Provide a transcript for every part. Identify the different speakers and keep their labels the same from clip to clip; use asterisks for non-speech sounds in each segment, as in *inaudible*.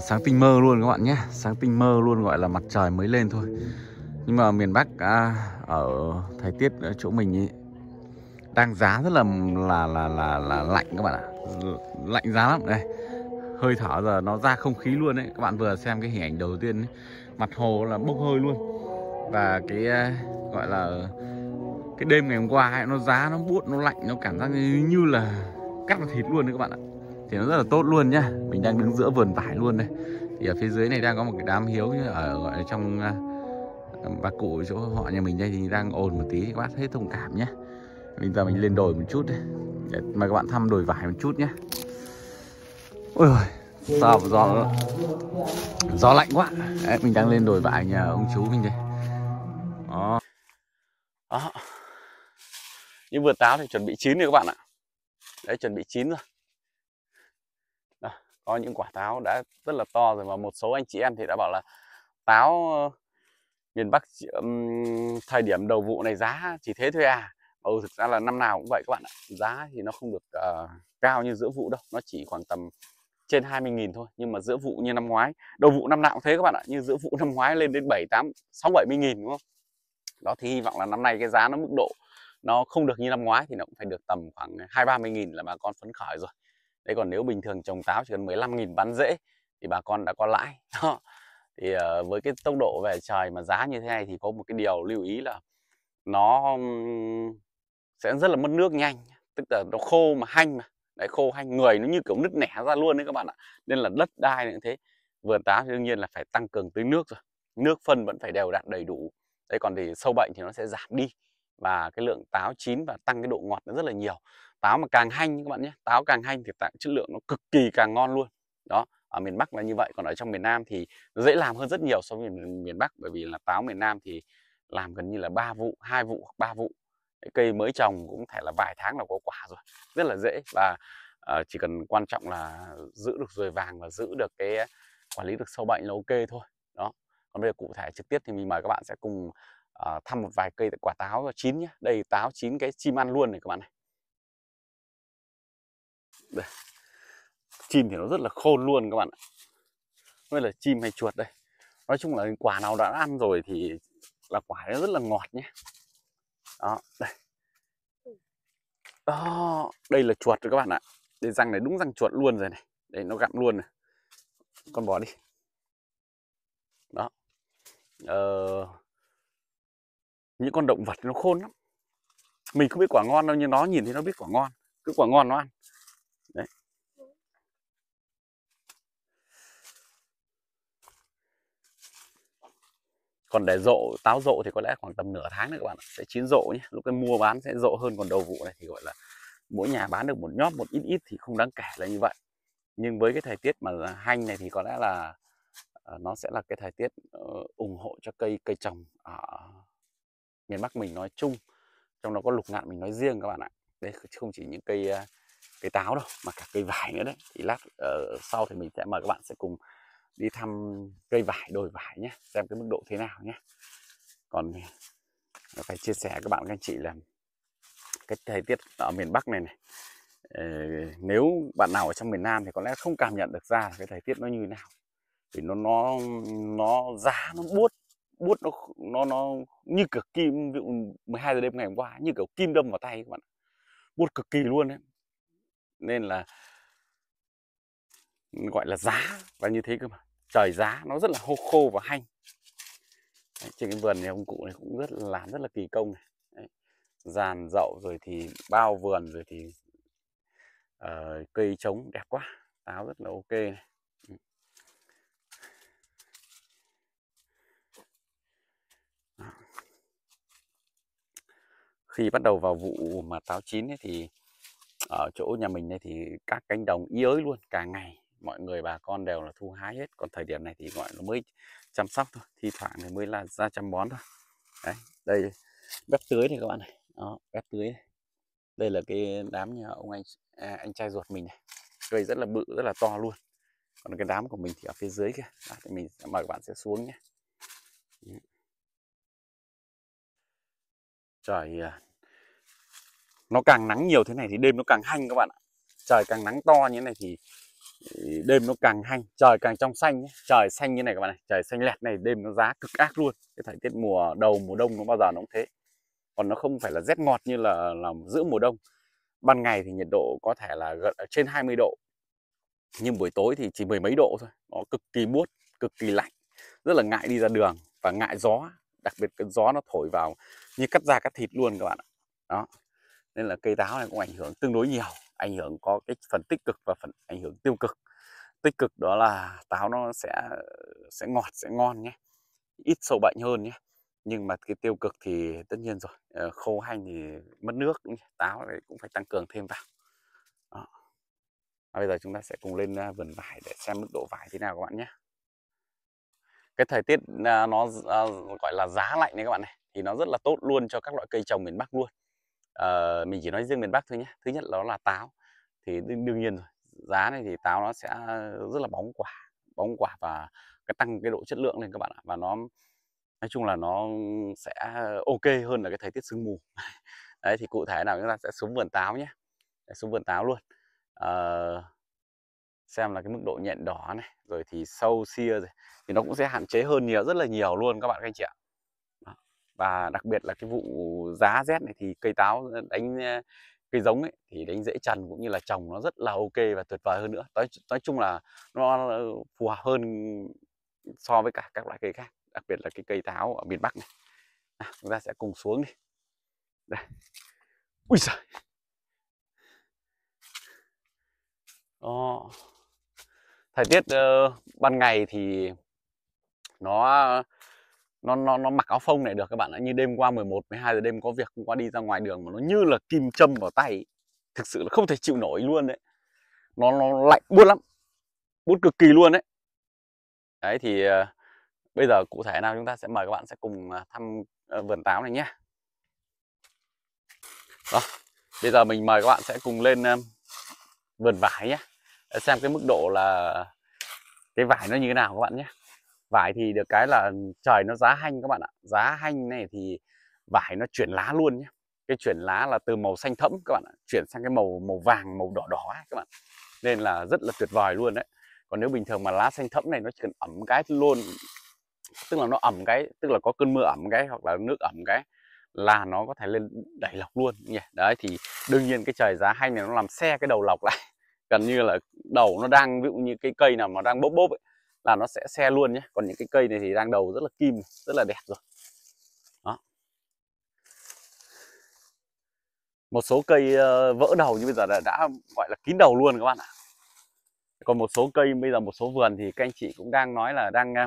Speaker 1: sáng tinh mơ luôn các bạn nhé sáng tinh mơ luôn gọi là mặt trời mới lên thôi nhưng mà miền Bắc à, ở thời tiết ở chỗ mình ý, đang giá rất là là là là, là lạnh các bạn ạ lạnh giá lắm đây hơi thở giờ nó ra không khí luôn đấy các bạn vừa xem cái hình ảnh đầu tiên ấy. mặt hồ là bốc hơi luôn và cái à, gọi là cái đêm ngày hôm qua ấy, nó giá nó buốt nó lạnh nó cảm giác như là cắt vào thịt luôn đấy các bạn ạ thì nó rất là tốt luôn nhá mình đang đứng giữa vườn vải luôn đây thì ở phía dưới này đang có một cái đám hiếu ở gọi là trong bà cụ chỗ họ nhà mình đây thì đang ồn một tí thì các bác hết thông cảm nhé bây giờ mình lên đồi một chút đây để mà các bạn thăm đồi vải một chút nhé ôi ôi sao gió gió lạnh quá Đấy, mình đang lên đồi vải nhà ông chú mình đây đó, đó. những vườn táo thì chuẩn bị chín rồi các bạn ạ đấy chuẩn bị chín rồi có những quả táo đã rất là to rồi mà một số anh chị em thì đã bảo là táo ờ, miền Bắc thời điểm đầu vụ này giá chỉ thế thôi à ừ thực ra là năm nào cũng vậy các bạn ạ giá thì nó không được uh, cao như giữa vụ đâu nó chỉ khoảng tầm trên 20.000 thôi nhưng mà giữa vụ như năm ngoái đầu vụ năm nào cũng thế các bạn ạ như giữa vụ năm ngoái lên đến 7 8 6 70.000 đúng không đó thì hy vọng là năm nay cái giá nó mức độ nó không được như năm ngoái thì nó cũng phải được tầm khoảng 2, 30 mươi nghìn là bà con phấn khởi rồi đấy còn nếu bình thường trồng táo chỉ cần 15.000 bán dễ thì bà con đã có lãi *laughs* đó thì uh, với cái tốc độ về trời mà giá như thế này thì có một cái điều lưu ý là nó sẽ rất là mất nước nhanh tức là nó khô mà hanh mà đấy khô hanh người nó như kiểu nứt nẻ ra luôn đấy các bạn ạ nên là đất đai như thế vườn táo thì đương nhiên là phải tăng cường tưới nước rồi nước phân vẫn phải đều đặn đầy đủ đấy còn thì sâu bệnh thì nó sẽ giảm đi và cái lượng táo chín và tăng cái độ ngọt nó rất là nhiều táo mà càng hanh các bạn nhé táo càng hanh thì tặng chất lượng nó cực kỳ càng ngon luôn đó ở miền Bắc là như vậy còn ở trong miền Nam thì dễ làm hơn rất nhiều so với miền, miền Bắc bởi vì là táo miền Nam thì làm gần như là ba vụ hai vụ hoặc ba vụ cây mới trồng cũng thể là vài tháng là có quả rồi rất là dễ và uh, chỉ cần quan trọng là giữ được ruồi vàng và giữ được cái ờ, quản lý được sâu bệnh là ok thôi đó còn bây giờ cụ thể trực tiếp thì mình mời các bạn sẽ cùng uh, thăm một vài cây quả táo chín nhé đây táo chín cái chim ăn luôn này các bạn này đây. chim thì nó rất là khôn luôn các bạn ạ với là chim hay chuột đây nói chung là quả nào đã ăn rồi thì là quả nó rất là ngọt nhé đó đây đó đây là chuột rồi các bạn ạ đây răng này đúng răng chuột luôn rồi này đây nó gặm luôn này con bò đi đó ờ, những con động vật nó khôn lắm mình không biết quả ngon đâu nhưng nó nhìn thấy nó biết quả ngon cứ quả ngon nó ăn đấy còn để rộ táo rộ thì có lẽ khoảng tầm nửa tháng nữa các bạn ạ. sẽ chín rộ nhé lúc cái mua bán sẽ rộ hơn còn đầu vụ này thì gọi là mỗi nhà bán được một nhóp một ít ít thì không đáng kể là như vậy nhưng với cái thời tiết mà hanh này thì có lẽ là à, nó sẽ là cái thời tiết ờ, ủng hộ cho cây cây trồng ở miền Bắc mình nói chung trong đó có lục ngạn mình nói riêng các bạn ạ đây không chỉ những cây à, cây táo đâu mà cả cây vải nữa đấy thì lát ở ờ, sau thì mình sẽ mời các bạn sẽ cùng đi thăm cây vải đồi vải nhé xem cái mức độ thế nào nhé còn ờ, phải chia sẻ các bạn các anh chị là cái thời tiết ở miền Bắc này này ờ, nếu bạn nào ở trong miền Nam thì có lẽ không cảm nhận được ra cái thời tiết nó như thế nào vì nó nó nó giá nó buốt buốt nó nó nó như cực kim ví dụ 12 giờ đêm ngày hôm qua như kiểu kim đâm vào tay các bạn buốt cực kỳ luôn đấy nên là gọi là giá và như thế cơ mà trời giá nó rất là khô khô và hanh Đấy, trên cái vườn này ông cụ này cũng rất là làm rất là kỳ công này Đấy, dàn dậu rồi thì bao vườn rồi thì uh, cây trống đẹp quá táo rất là ok này. Ừ. khi bắt đầu vào vụ mà táo chín ấy thì ở chỗ nhà mình đây thì các cánh đồng yếu luôn cả ngày mọi người bà con đều là thu hái hết còn thời điểm này thì gọi nó mới chăm sóc thôi thi thoảng thì mới là ra chăm bón thôi đấy đây bếp tưới này các bạn này đó, bếp tưới này. đây là cái đám nhà ông anh à, anh trai ruột mình này cây rất là bự rất là to luôn còn cái đám của mình thì ở phía dưới kia đó, thì mình mời các bạn sẽ xuống nhé trời à, nó càng nắng nhiều thế này thì đêm nó càng hanh các bạn ạ trời càng nắng to như thế này thì đêm nó càng hanh trời càng trong xanh nhé. trời xanh như này các bạn này trời xanh lẹt này đêm nó giá cực ác luôn cái thời tiết mùa đầu mùa đông nó bao giờ nó cũng thế còn nó không phải là rét ngọt như là là giữa mùa đông ban ngày thì nhiệt độ có thể là gần trên 20 độ nhưng buổi tối thì chỉ mười mấy độ thôi nó cực kỳ buốt cực kỳ lạnh rất là ngại đi ra đường và ngại gió đặc biệt cái gió nó thổi vào như cắt da cắt thịt luôn các bạn ạ đó nên là cây táo này cũng ảnh hưởng tương đối nhiều ảnh hưởng có cái phần tích cực và phần ảnh hưởng tiêu cực tích cực đó là táo nó sẽ sẽ ngọt sẽ ngon nhé ít sâu bệnh hơn nhé nhưng mà cái tiêu cực thì tất nhiên rồi ờ, khô hanh thì mất nước táo này cũng phải tăng cường thêm vào đó. À, bây giờ chúng ta sẽ cùng lên ờ, vườn vải để xem mức độ vải thế nào các bạn nhé cái thời tiết ờ, nó gọi là giá lạnh này các bạn này thì nó rất là tốt luôn cho các loại cây trồng miền Bắc luôn uh, mình chỉ nói riêng miền Bắc thôi nhé thứ nhất đó là táo thì đương nhiên rồi giá này thì táo nó sẽ rất là bóng quả bóng quả và cái tăng cái độ chất lượng lên các bạn ạ và nó nói chung là nó sẽ ok hơn là cái thời tiết sương mù *laughs* đấy thì cụ thể nào chúng ta sẽ xuống vườn táo nhé xuống vườn táo luôn uh, xem là cái mức độ nhện đỏ này rồi thì sâu xia rồi thì nó cũng sẽ hạn chế hơn nhiều rất là nhiều luôn các bạn các anh chị ạ và đặc biệt là cái vụ giá rét này thì cây táo đánh cây giống ấy thì đánh dễ trần cũng như là trồng nó rất là ok và tuyệt vời hơn nữa nói, nói chung là nó ờ, phù hợp hơn so với cả các loại cây khác đặc biệt là cái cây táo ở miền Bắc này à, chúng ta sẽ cùng xuống đi đây ui giời đó thời tiết uh, ban ngày thì nó nó nó nó mặc áo phông này được các bạn ạ như đêm qua 11 12 giờ đêm có việc hôm qua đi ra ngoài đường mà nó như là kim châm vào tay thực sự là không thể chịu nổi luôn đấy nó nó lạnh buốt lắm buốt cực kỳ luôn đấy đấy thì uh, bây giờ cụ thể nào chúng ta sẽ mời các bạn sẽ cùng uh, thăm uh, vườn táo này nhé đó bây giờ mình mời các bạn sẽ cùng lên vườn vải nhé xem cái mức độ là cái vải nó như thế nào các bạn nhé vải thì được cái là ừ, trời nó giá hanh các bạn ạ giá hanh này thì vải nó chuyển lá luôn nhé cái chuyển lá là từ màu xanh thẫm các bạn ạ chuyển sang cái màu màu vàng màu đỏ đỏ ấy, các bạn nên là rất là tuyệt vời luôn đấy còn nếu bình thường mà lá xanh thẫm này nó chỉ cần ẩm cái luôn tức là nó ẩm cái tức là có cơn mưa ẩm cái hoặc là nước ẩm cái là nó có thể lên đẩy lọc luôn nhỉ đấy thì đương nhiên cái trời giá hanh này nó làm xe cái đầu lọc lại gần như là đầu nó đang ví dụ như cái cây nào mà đang bốc bốc ấy, là nó sẽ xe luôn nhé còn những cái cây này thì đang đầu rất là kim rất là đẹp rồi đó một số cây ờ, vỡ đầu như bây giờ đã, đã gọi là kín đầu luôn các bạn ạ còn một số cây bây giờ một số vườn thì các anh chị cũng đang nói là đang ờ,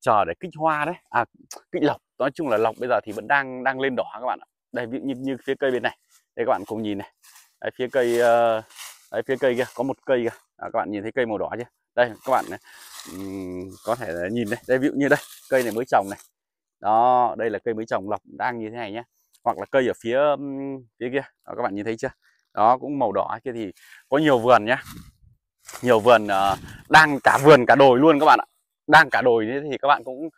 Speaker 1: chờ để kích hoa đấy à kích lọc nói chung là lọc bây giờ thì vẫn đang đang lên đỏ các bạn ạ đây ví dụ như, như phía cây bên này đây các bạn cùng nhìn này đấy, phía cây uh, đấy, phía cây kia có một cây kìa, à, các bạn nhìn thấy cây màu đỏ chưa đây các bạn này có thể là nhìn đây đây ví dụ như đây cây này mới trồng này đó đây là cây mới trồng lọc đang như thế này nhé hoặc là cây ở phía phía kia đó, các bạn nhìn thấy chưa đó cũng màu đỏ kia thì có nhiều vườn nhé nhiều vườn uh, đang cả vườn cả đồi luôn các bạn ạ đang cả đồi thế thì các bạn cũng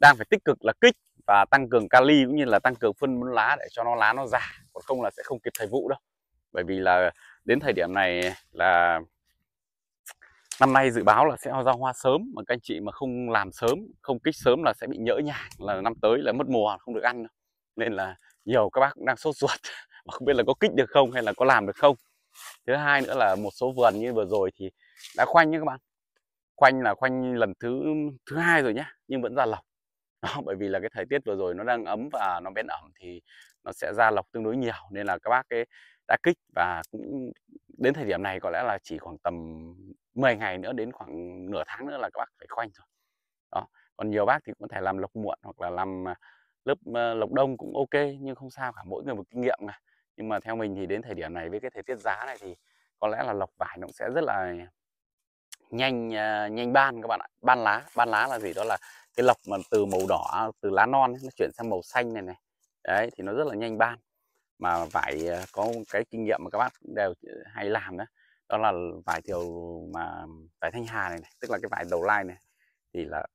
Speaker 1: đang phải tích cực là kích và tăng cường kali cũng như là tăng cường phân bón lá để cho nó lá nó già còn không là sẽ không kịp thời vụ đâu bởi vì là đến thời điểm này là năm nay dự báo là sẽ ra hoa sớm mà các anh chị mà không làm sớm không kích sớm là sẽ bị nhỡ nhà là năm tới là mất mùa không được ăn đâu. nên là nhiều các bác cũng đang sốt ruột *laughs* mà không biết là có kích được không hay là có làm được không thứ hai nữa là một số vườn như vừa rồi thì đã khoanh nhé các bạn khoanh là khoanh lần thứ thứ hai rồi nhé nhưng vẫn ra lọc đó, bởi vì là cái thời tiết vừa rồi nó đang ấm và nó bén ẩm thì nó sẽ ra lọc tương đối nhiều nên là các bác cái đã kích và cũng đến thời điểm này có lẽ là chỉ khoảng tầm 10 ngày nữa đến khoảng nửa tháng nữa là các bác phải khoanh rồi đó còn nhiều bác thì cũng có thể làm lộc muộn hoặc là làm à, lớp ờ, lộc đông cũng ok nhưng không sao cả mỗi người một kinh nghiệm mà nhưng mà theo mình thì đến thời điểm này với cái thời tiết giá này thì có lẽ là lộc vải nó cũng sẽ rất là nhanh à, nhanh ban các bạn ạ ban lá ban lá là gì đó là cái lộc mà từ màu đỏ từ lá non ấy, nó chuyển sang màu xanh này này đấy thì nó rất là nhanh ban mà vải à, có cái kinh nghiệm mà các bác đều ờ, hay làm đó đó là vải thiều mà vải thanh hà này, này tức là cái vải đầu lai này thì là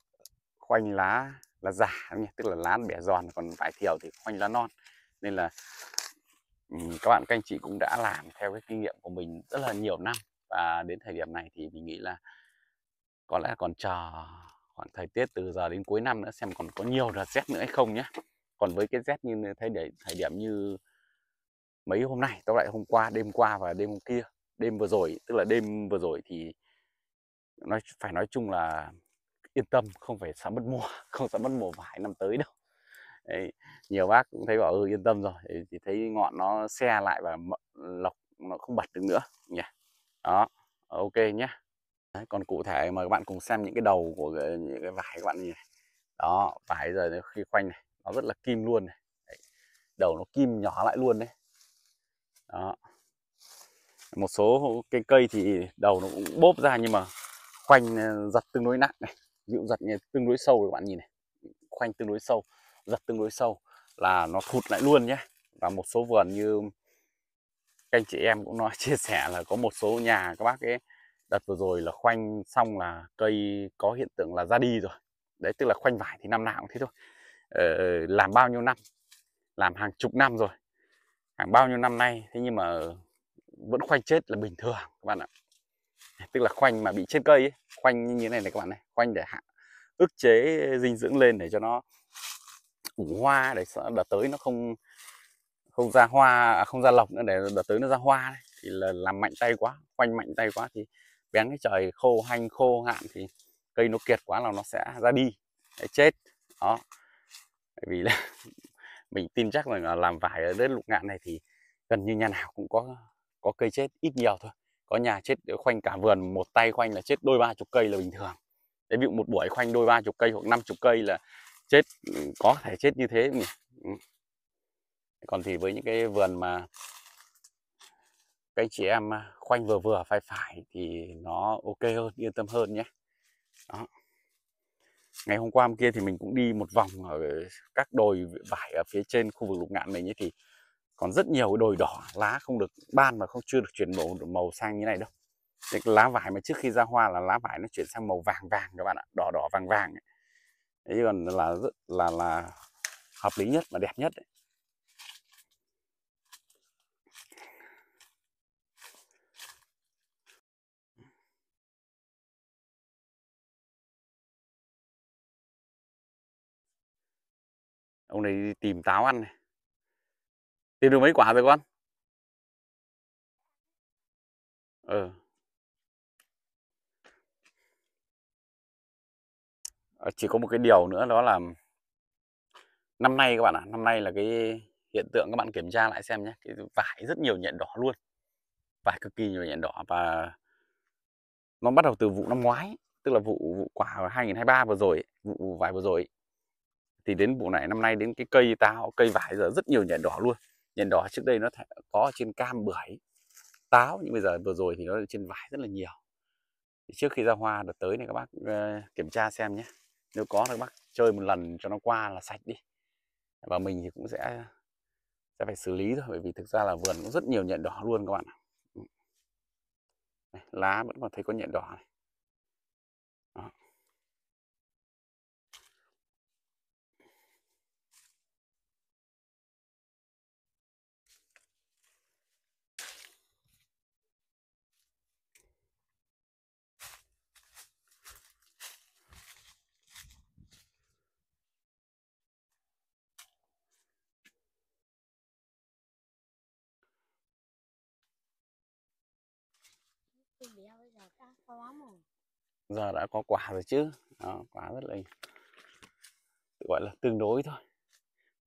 Speaker 1: khoanh lá là giả tức là lá bẻ giòn còn vải thiều thì khoanh lá non nên là ừ, các bạn các anh chị cũng đã làm theo cái kinh nghiệm của mình rất là nhiều năm và đến thời điểm này thì mình nghĩ là có lẽ còn chờ khoảng thời tiết từ giờ đến cuối năm nữa xem còn có nhiều đợt rét nữa hay không nhé còn với cái rét như thấy để thời điểm như mấy hôm nay tóm lại hôm qua đêm qua và đêm hôm kia đêm vừa rồi tức là đêm vừa rồi thì nói phải nói chung là yên tâm không phải sắm mất mùa *laughs* không sắm mất mùa vải năm tới đâu Đấy, nhiều bác cũng thấy bảo ừ yên tâm rồi thì thấy ngọn nó xe lại và lọc nó không bật được nữa nhỉ đó ok nhé. Đấy, còn cụ thể mà các bạn cùng xem những cái đầu của cái, những cái vải các bạn nhìn này đó vải giờ khi khoanh này nó rất là kim luôn này Đấy, đầu nó kim nhỏ lại luôn đấy đó một số cái cây thì đầu nó cũng bốp ra nhưng mà khoanh ờ, giật tương đối nặng này dịu giật tương đối sâu các bạn nhìn này khoanh tương đối sâu giật tương đối sâu là nó thụt lại luôn nhé và một số vườn như các anh chị em cũng nói *laughs* chia sẻ là có một số nhà các bác ấy đợt vừa rồi là khoanh xong là cây có hiện tượng là ra đi rồi đấy tức là khoanh vải thì năm nào cũng thế thôi ờ, làm bao nhiêu năm làm hàng chục năm rồi hàng bao nhiêu năm nay thế nhưng mà vẫn khoanh chết là bình thường các bạn ạ tức là khoanh mà bị chết cây ấy. khoanh như thế này này các bạn này khoanh để hạ ức chế dinh dưỡng lên để cho nó ủ hoa để đợt tới nó không không ra hoa à, không ra lọc nữa để đợt tới nó ra hoa đấy. thì là làm mạnh tay quá khoanh mạnh tay quá thì bén cái trời khô hanh khô hạn thì cây nó kiệt quá là nó sẽ ra đi để chết đó bởi vì là mình tin chắc là làm vải ở đất lục ngạn này thì gần như nhà nào cũng có có cây chết ít nhiều thôi có nhà chết ờ, khoanh cả vườn một tay khoanh là chết đôi ba chục cây là bình thường đấy ví dụ một buổi khoanh đôi ba chục cây hoặc năm chục cây là chết ừ, có thể chết như thế ừ. còn thì với những cái vườn mà các chị em à, khoanh vừa vừa phải phải thì nó ok hơn yên tâm hơn nhé đó ngày hôm qua hôm kia thì mình cũng đi một vòng ở các đồi vải ở phía trên khu vực lục ngạn mình ấy thì còn rất nhiều đồi đỏ lá không được ban mà không chưa được chuyển màu màu sang như này đâu Đấy, lá vải mà trước khi ra hoa là lá vải nó chuyển sang màu vàng vàng các bạn ạ đỏ đỏ vàng vàng ấy. Đấy còn là rất là là hợp lý nhất và đẹp nhất ấy. ông này đi tìm táo ăn này. tìm được mấy quả rồi con ờ ừ. chỉ có một cái điều nữa đó là năm nay các bạn ạ à, năm nay là cái hiện tượng các bạn kiểm tra lại xem nhé cái vải rất nhiều nhện đỏ luôn vải cực kỳ nhiều nhện đỏ và nó bắt đầu từ vụ năm ngoái tức là vụ vụ quả 2023 vừa rồi vụ vải vừa rồi thì đến vụ này năm nay đến cái cây táo cây vải giờ rất nhiều nhện đỏ luôn nhện đỏ trước đây nó có trên cam bưởi táo nhưng bây giờ vừa rồi thì nó trên vải rất là nhiều trước khi ra hoa đợt tới này các bác uh, kiểm tra xem nhé nếu có thì các bác chơi một lần cho nó qua là sạch đi và mình thì cũng sẽ sẽ phải xử lý thôi bởi vì thực ra là vườn cũng rất nhiều nhện đỏ luôn các bạn lá vẫn còn thấy có nhện đỏ này giờ đã có quả rồi chứ Đó, quả rất là gọi là tương đối thôi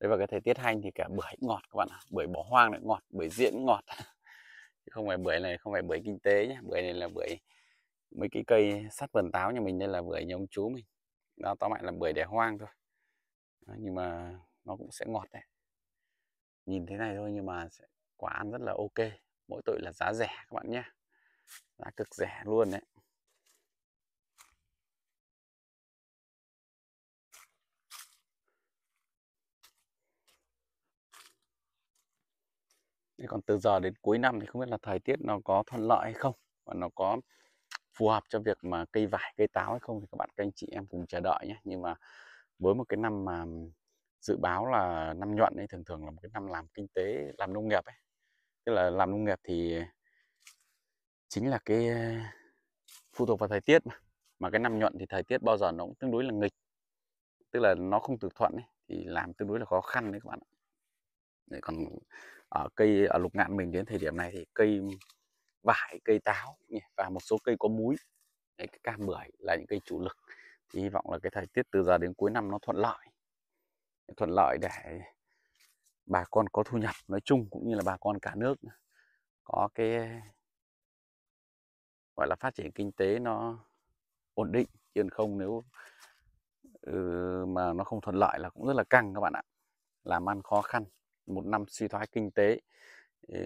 Speaker 1: đấy và cái thời tiết hành thì cả bưởi ngọt các bạn ạ à. bưởi bỏ hoang lại ngọt bưởi diễn ngọt *laughs* không phải bưởi này không phải bưởi kinh tế nhé bưởi này là bưởi mấy cái cây sắt vườn táo nhà mình đây là bưởi nhà ông chú mình đó tóm lại là bưởi đẻ hoang thôi đó, nhưng mà nó cũng sẽ ngọt đấy nhìn thế này thôi nhưng mà sẽ quả ăn rất là ok mỗi tội là giá rẻ các bạn nhé giá cực rẻ luôn đấy còn từ giờ đến cuối năm thì không biết là thời tiết nó có thuận lợi hay không và nó có phù hợp cho việc mà cây vải cây táo hay không thì các bạn các anh chị em cùng chờ đợi nhé nhưng mà với một cái năm mà dự báo là năm nhuận ấy thường thường là một cái năm làm kinh tế làm nông nghiệp ấy tức là làm nông nghiệp thì chính là cái ờ, phụ thuộc vào thời tiết mà mà cái năm nhuận thì thời tiết bao giờ nó cũng tương đối là nghịch tức là nó không từ thuận ấy, thì làm tương đối là khó khăn đấy các bạn ạ đấy, còn ở cây ở lục ngạn mình đến thời điểm này thì cây vải cây táo và một số cây có múi đấy, cái cam bưởi là những cây chủ lực thì hy vọng là cái thời tiết từ giờ đến cuối năm nó thuận lợi thuận lợi để bà con có thu nhập nói chung cũng như là bà con cả nước có cái gọi là phát triển kinh tế nó ổn định chứ không nếu ừ, mà nó không thuận lợi là cũng rất là căng các bạn ạ làm ăn khó khăn một năm suy thoái kinh tế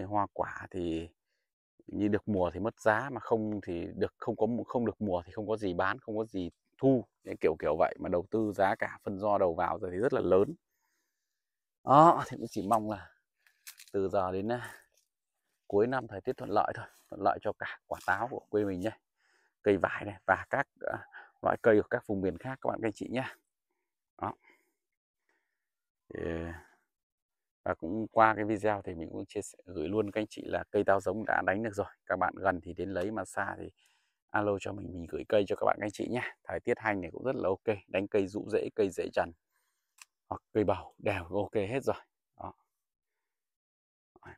Speaker 1: hoa quả thì như được mùa thì mất giá mà không thì được không có không được mùa thì không có gì bán không có gì thu kiểu kiểu vậy mà đầu tư giá cả phân do đầu vào rồi thì rất là lớn đó thì cũng chỉ mong là từ giờ đến cuối năm thời tiết thuận lợi thôi thuận lợi cho cả quả táo của quê mình nhé cây vải này và các ờ, loại cây của các vùng miền khác các bạn các anh chị nhé đó và cũng qua cái video thì mình cũng chia sẻ gửi luôn các anh chị là cây táo giống đã đánh được rồi các bạn gần thì đến lấy mà xa thì alo cho mình mình gửi cây cho các bạn các anh chị nhé thời tiết hành này cũng rất là ok đánh cây rũ rễ cây dễ trần hoặc cây bầu đều ok hết rồi đó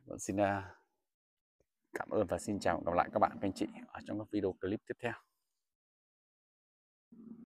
Speaker 1: vẫn xin uh, Cảm ơn và xin chào gặp lại các bạn các anh chị ở trong các video clip tiếp theo.